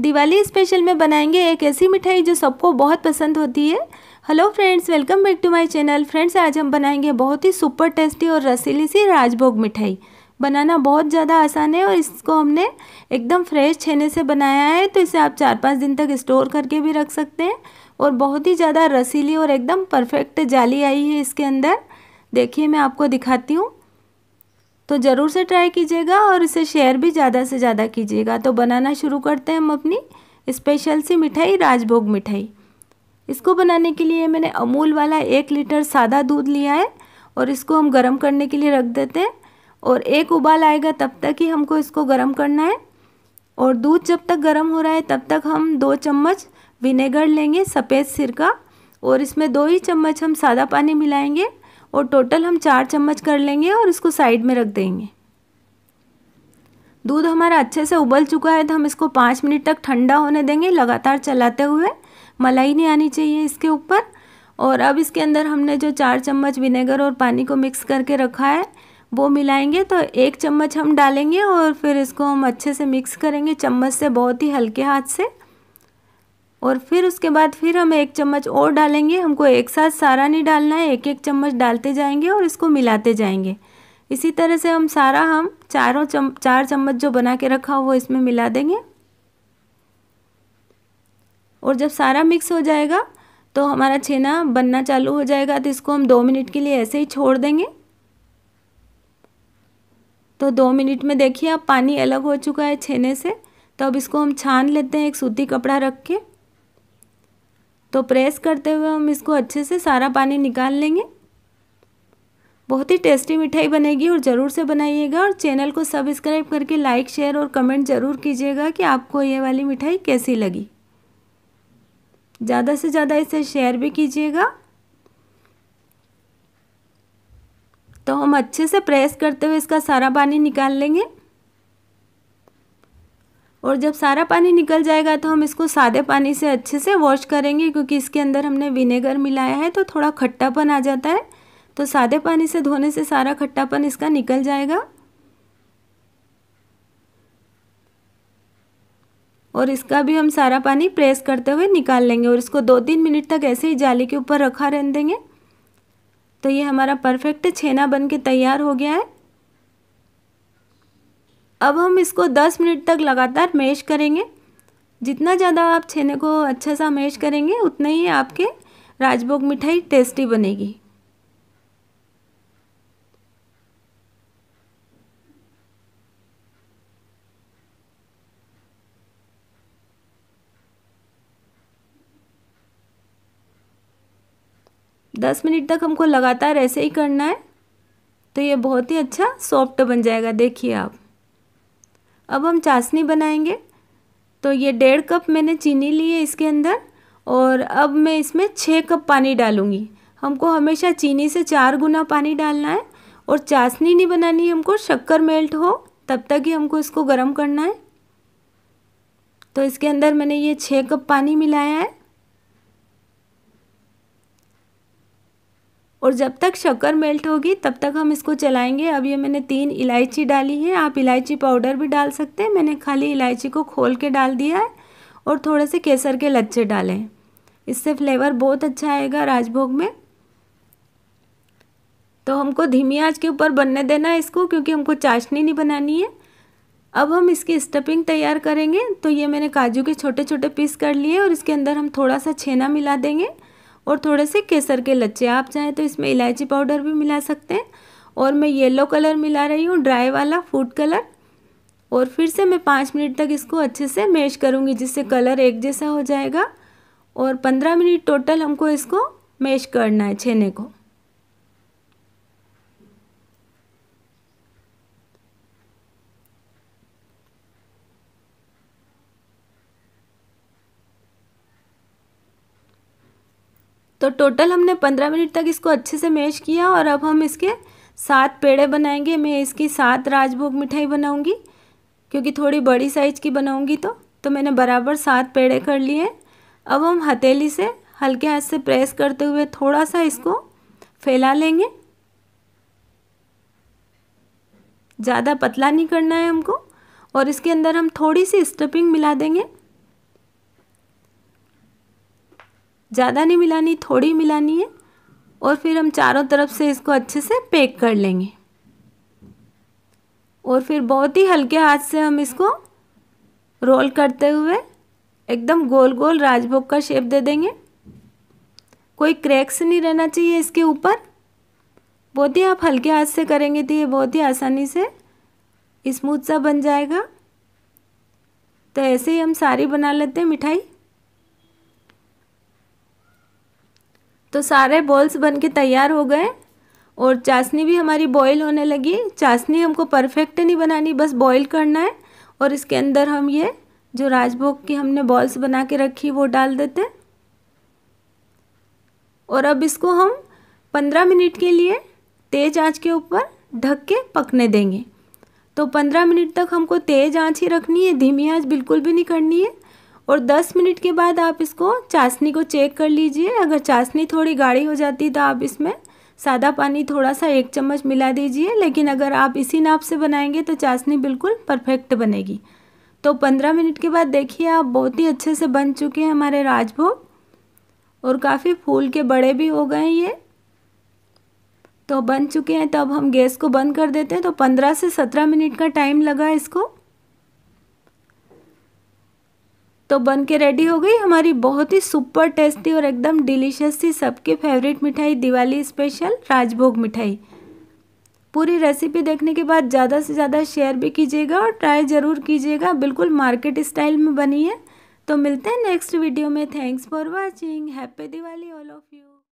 Diwali special में बनाएंगे एक ऐसी मिठाई जो सबको बहुत पसंद होती है hello friends welcome back to my channel friends आज हम बनाएंगे बहुत ही सुपर टेस्टी और रसीली सी राजभोग मिठाई बनाना बहुत ज़्यादा आसान है और इसको हमने एकदम फ्रेश छेने से बनाया है तो इसे आप चार पाँच दिन तक स्टोर करके भी रख सकते हैं और बहुत ही ज़्यादा रसीली और एकदम परफेक्ट जाली आई है इसके अंदर देखिए मैं आपको दिखाती हूँ तो ज़रूर से ट्राई कीजिएगा और इसे शेयर भी ज़्यादा से ज़्यादा कीजिएगा तो बनाना शुरू करते हैं हम अपनी स्पेशल सी मिठाई राजभोग मिठाई इसको बनाने के लिए मैंने अमूल वाला एक लीटर सादा दूध लिया है और इसको हम गर्म करने के लिए रख देते हैं और एक उबाल आएगा तब तक ही हमको इसको गर्म करना है और दूध जब तक गर्म हो रहा है तब तक हम दो चम्मच विनेगर लेंगे सफ़ेद सिरका और इसमें दो ही चम्मच हम सादा पानी मिलाएंगे और टोटल हम चार चम्मच कर लेंगे और इसको साइड में रख देंगे दूध हमारा अच्छे से उबल चुका है तो हम इसको पाँच मिनट तक ठंडा होने देंगे लगातार चलाते हुए मलाई नहीं आनी चाहिए इसके ऊपर और अब इसके अंदर हमने जो चार चम्मच विनेगर और पानी को मिक्स करके रखा है वो मिलाएंगे तो एक चम्मच हम डालेंगे और फिर इसको हम अच्छे से मिक्स करेंगे चम्मच से बहुत ही हल्के हाथ से और फिर उसके बाद फिर हम एक चम्मच और डालेंगे हमको एक साथ सारा नहीं डालना है एक एक चम्मच डालते जाएंगे और इसको मिलाते जाएंगे इसी तरह से हम सारा हम चारों चम चार चम्मच जो बना के रखा हो वो इसमें मिला देंगे और जब सारा मिक्स हो जाएगा तो हमारा छेना बनना चालू हो जाएगा तो इसको हम दो मिनट के लिए ऐसे ही छोड़ देंगे तो दो मिनट में देखिए अब पानी अलग हो चुका है छेने से तो अब इसको हम छान लेते हैं एक सूती कपड़ा रख के तो प्रेस करते हुए हम इसको अच्छे से सारा पानी निकाल लेंगे बहुत ही टेस्टी मिठाई बनेगी और ज़रूर से बनाइएगा और चैनल को सब्सक्राइब करके लाइक शेयर और कमेंट ज़रूर कीजिएगा कि आपको ये वाली मिठाई कैसी लगी ज़्यादा से ज़्यादा इसे शेयर भी कीजिएगा तो हम अच्छे से प्रेस करते हुए इसका सारा पानी निकाल लेंगे और जब सारा पानी निकल जाएगा तो हम इसको सादे पानी से अच्छे से वॉश करेंगे क्योंकि इसके अंदर हमने विनेगर मिलाया है तो थोड़ा खट्टापन आ जाता है तो सादे पानी से धोने से सारा खट्टापन इसका निकल जाएगा और इसका भी हम सारा पानी प्रेस करते हुए निकाल लेंगे और इसको दो तीन मिनट तक ऐसे ही जाली के ऊपर रखा रहने देंगे तो ये हमारा परफेक्ट छेना बन के तैयार हो गया है अब हम इसको दस मिनट तक लगातार मैश करेंगे जितना ज़्यादा आप छेने को अच्छा सा मैश करेंगे उतना ही आपके राजभोग मिठाई टेस्टी बनेगी दस मिनट तक हमको लगातार ऐसे ही करना है तो ये बहुत ही अच्छा सॉफ्ट बन जाएगा देखिए आप अब हम चाशनी बनाएंगे तो ये डेढ़ कप मैंने चीनी ली है इसके अंदर और अब मैं इसमें छः कप पानी डालूँगी हमको हमेशा चीनी से चार गुना पानी डालना है और चाशनी नहीं बनानी हमको शक्कर मेल्ट हो तब तक ही हमको इसको गर्म करना है तो इसके अंदर मैंने ये छः कप पानी मिलाया है और जब तक शक्कर मेल्ट होगी तब तक हम इसको चलाएंगे अब ये मैंने तीन इलायची डाली है आप इलायची पाउडर भी डाल सकते हैं मैंने खाली इलायची को खोल के डाल दिया है और थोड़े से केसर के लच्छे डाले इससे फ्लेवर बहुत अच्छा आएगा राजभोग में तो हमको धीमी आंच के ऊपर बनने देना है इसको क्योंकि हमको चाशनी नहीं बनानी है अब हम इसकी स्टफिंग तैयार करेंगे तो ये मैंने काजू के छोटे छोटे पीस कर लिए और इसके अंदर हम थोड़ा सा छेना मिला देंगे और थोड़े से केसर के लच्चे आप चाहें तो इसमें इलायची पाउडर भी मिला सकते हैं और मैं येलो कलर मिला रही हूँ ड्राई वाला फूड कलर और फिर से मैं पाँच मिनट तक इसको अच्छे से मैश करूँगी जिससे कलर एक जैसा हो जाएगा और पंद्रह मिनट टोटल हमको इसको मैश करना है छेने को तो टोटल हमने पंद्रह मिनट तक इसको अच्छे से मैश किया और अब हम इसके सात पेड़े बनाएंगे मैं इसकी सात राजभोग मिठाई बनाऊंगी क्योंकि थोड़ी बड़ी साइज की बनाऊंगी तो तो मैंने बराबर सात पेड़े कर लिए अब हम हथेली से हल्के हाथ से प्रेस करते हुए थोड़ा सा इसको फैला लेंगे ज़्यादा पतला नहीं करना है हमको और इसके अंदर हम थोड़ी सी स्टफिंग मिला देंगे ज़्यादा नहीं मिलानी थोड़ी मिलानी है और फिर हम चारों तरफ से इसको अच्छे से पैक कर लेंगे और फिर बहुत ही हल्के हाथ से हम इसको रोल करते हुए एकदम गोल गोल राजभोग का शेप दे देंगे कोई क्रैक्स नहीं रहना चाहिए इसके ऊपर बहुत ही आप हल्के हाथ से करेंगे तो ये बहुत ही आसानी से स्मूथ सा बन जाएगा तो ऐसे ही हम सारी बना लेते हैं मिठाई तो सारे बॉल्स बन के तैयार हो गए और चाशनी भी हमारी बॉईल होने लगी चाशनी हमको परफेक्ट नहीं बनानी बस बॉईल करना है और इसके अंदर हम ये जो राजभोग की हमने बॉल्स बना के रखी वो डाल देते और अब इसको हम पंद्रह मिनट के लिए तेज़ आंच के ऊपर ढक के पकने देंगे तो पंद्रह मिनट तक हमको तेज़ आंच ही रखनी है धीमी आंच बिल्कुल भी नहीं करनी है और 10 मिनट के बाद आप इसको चाशनी को चेक कर लीजिए अगर चाशनी थोड़ी गाढ़ी हो जाती तो आप इसमें सादा पानी थोड़ा सा एक चम्मच मिला दीजिए लेकिन अगर आप इसी नाप से बनाएंगे तो चाशनी बिल्कुल परफेक्ट बनेगी तो पंद्रह मिनट के बाद देखिए आप बहुत ही अच्छे से बन चुके हैं हमारे राजभोग और काफ़ी फूल के बड़े भी हो गए ये तो बन चुके हैं तब हम गैस को बंद कर देते हैं तो पंद्रह से सत्रह मिनट का टाइम लगा इसको तो बन के रेडी हो गई हमारी बहुत ही सुपर टेस्टी और एकदम डिलीशियस सी सबकी फेवरेट मिठाई दिवाली स्पेशल राजभोग मिठाई पूरी रेसिपी देखने के बाद ज़्यादा से ज़्यादा शेयर भी कीजिएगा और ट्राई ज़रूर कीजिएगा बिल्कुल मार्केट स्टाइल में बनी है तो मिलते हैं नेक्स्ट वीडियो में thanks for watching happy Diwali all of you